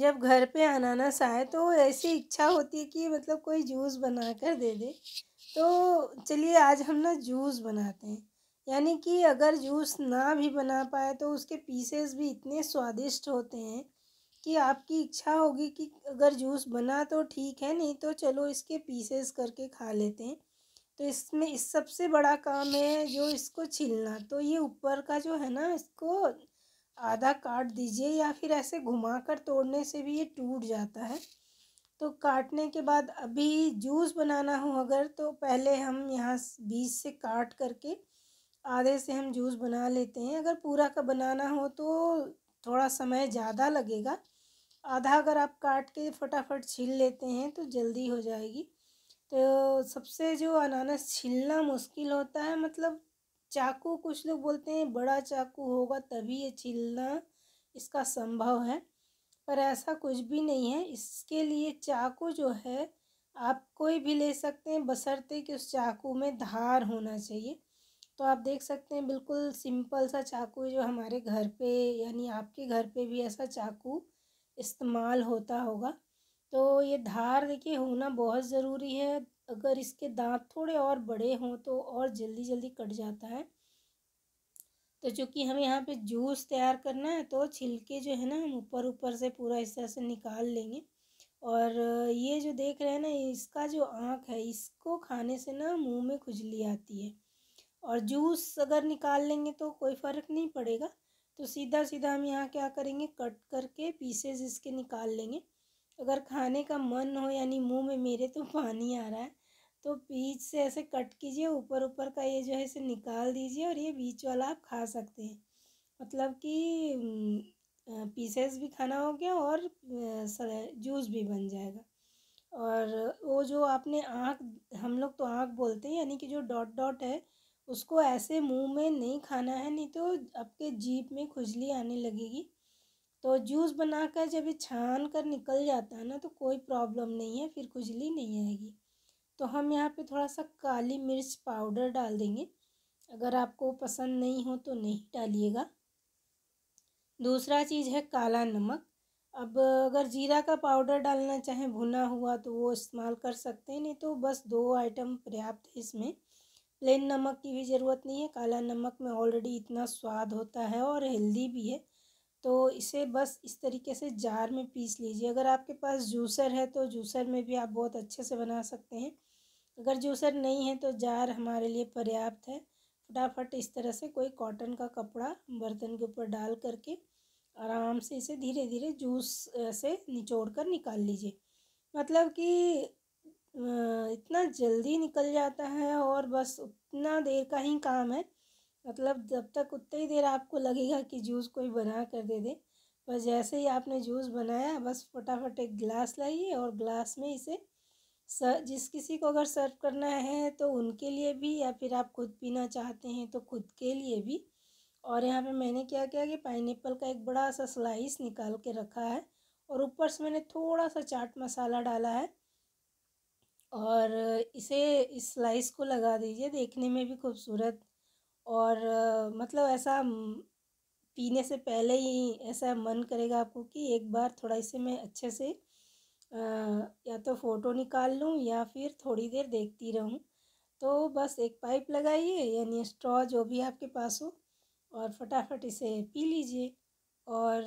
जब घर पे अनानास आए तो ऐसी इच्छा होती है कि मतलब कोई जूस बना कर दे दे तो चलिए आज हम ना जूस बनाते हैं यानी कि अगर जूस ना भी बना पाए तो उसके पीसेस भी इतने स्वादिष्ट होते हैं कि आपकी इच्छा होगी कि अगर जूस बना तो ठीक है नहीं तो चलो इसके पीसेस करके खा लेते हैं तो इसमें इस सबसे बड़ा काम है जो इसको छिलना तो ये ऊपर का जो है ना इसको आधा काट दीजिए या फिर ऐसे घुमाकर तोड़ने से भी ये टूट जाता है तो काटने के बाद अभी जूस बनाना हो अगर तो पहले हम यहाँ बीज से काट करके आधे से हम जूस बना लेते हैं अगर पूरा का बनाना हो तो थोड़ा समय ज़्यादा लगेगा आधा अगर आप काट के फटाफट छील लेते हैं तो जल्दी हो जाएगी तो सबसे जो अनानास छीलना मुश्किल होता है मतलब चाकू कुछ लोग बोलते हैं बड़ा चाकू होगा तभी ये छीलना इसका संभव है पर ऐसा कुछ भी नहीं है इसके लिए चाकू जो है आप कोई भी ले सकते हैं बसरते कि उस चाकू में धार होना चाहिए तो आप देख सकते हैं बिल्कुल सिंपल सा चाकू जो हमारे घर पे यानी आपके घर पे भी ऐसा चाकू इस्तेमाल होता होगा तो ये धार देखिए होना बहुत ज़रूरी है अगर इसके दांत थोड़े और बड़े हों तो और जल्दी जल्दी कट जाता है तो चूँकि हमें यहाँ पे जूस तैयार करना है तो छिलके जो है ना हम ऊपर ऊपर से पूरा इस तरह से निकाल लेंगे और ये जो देख रहे हैं ना इसका जो आँख है इसको खाने से ना मुंह में खुजली आती है और जूस अगर निकाल लेंगे तो कोई फ़र्क नहीं पड़ेगा तो सीधा सीधा हम यहाँ क्या करेंगे कट करके पीसेज इसके निकाल लेंगे अगर खाने का मन हो यानी मुंह में मेरे तो पानी आ रहा है तो बीच से ऐसे कट कीजिए ऊपर ऊपर का ये जो है इसे निकाल दीजिए और ये बीच वाला आप खा सकते हैं मतलब कि पीसेस भी खाना हो गया और जूस भी बन जाएगा और वो जो आपने आँख हम लोग तो आँख बोलते हैं यानी कि जो डॉट डॉट है उसको ऐसे मुंह में नहीं खाना है नहीं तो आपके जीप में खुजली आने लगेगी तो जूस बनाकर जब ये छान कर निकल जाता है ना तो कोई प्रॉब्लम नहीं है फिर खुजली नहीं आएगी तो हम यहाँ पे थोड़ा सा काली मिर्च पाउडर डाल देंगे अगर आपको पसंद नहीं हो तो नहीं डालिएगा दूसरा चीज़ है काला नमक अब अगर जीरा का पाउडर डालना चाहें भुना हुआ तो वो इस्तेमाल कर सकते हैं नहीं तो बस दो आइटम पर्याप्त है इसमें प्लेन नमक की भी ज़रूरत नहीं है काला नमक में ऑलरेडी इतना स्वाद होता है और हेल्दी भी है तो इसे बस इस तरीके से जार में पीस लीजिए अगर आपके पास जूसर है तो जूसर में भी आप बहुत अच्छे से बना सकते हैं अगर जूसर नहीं है तो जार हमारे लिए पर्याप्त है फटाफट इस तरह से कोई कॉटन का कपड़ा बर्तन के ऊपर डाल करके आराम से इसे धीरे धीरे जूस से निचोड़ कर निकाल लीजिए मतलब कि इतना जल्दी निकल जाता है और बस उतना देर का ही काम है मतलब जब तक उतनी ही देर आपको लगेगा कि जूस कोई बना कर दे दे पर जैसे ही आपने जूस बनाया बस फटाफट एक गिलास लाइए और गिलास में इसे सर जिस किसी को अगर सर्व करना है तो उनके लिए भी या फिर आप खुद पीना चाहते हैं तो खुद के लिए भी और यहाँ पे मैंने क्या किया कि पाइन का एक बड़ा सा स्लाइस निकाल के रखा है और ऊपर से मैंने थोड़ा सा चाट मसाला डाला है और इसे इस स्लाइस को लगा दीजिए देखने में भी खूबसूरत और मतलब ऐसा पीने से पहले ही ऐसा मन करेगा आपको कि एक बार थोड़ा इसे मैं अच्छे से आ, या तो फ़ोटो निकाल लूँ या फिर थोड़ी देर देखती रहूँ तो बस एक पाइप लगाइए यानी स्ट्रॉ जो भी आपके पास हो और फटाफट इसे पी लीजिए और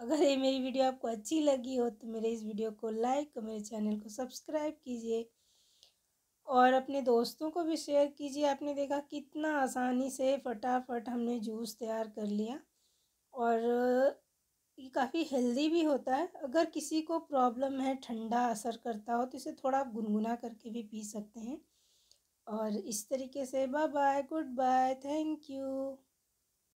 अगर ये मेरी वीडियो आपको अच्छी लगी हो तो मेरे इस वीडियो को लाइक और मेरे चैनल को सब्सक्राइब कीजिए और अपने दोस्तों को भी शेयर कीजिए आपने देखा कितना आसानी से फटाफट हमने जूस तैयार कर लिया और ये काफ़ी हेल्दी भी होता है अगर किसी को प्रॉब्लम है ठंडा असर करता हो तो इसे थोड़ा आप गुनगुना करके भी पी सकते हैं और इस तरीके से bye bye goodbye thank you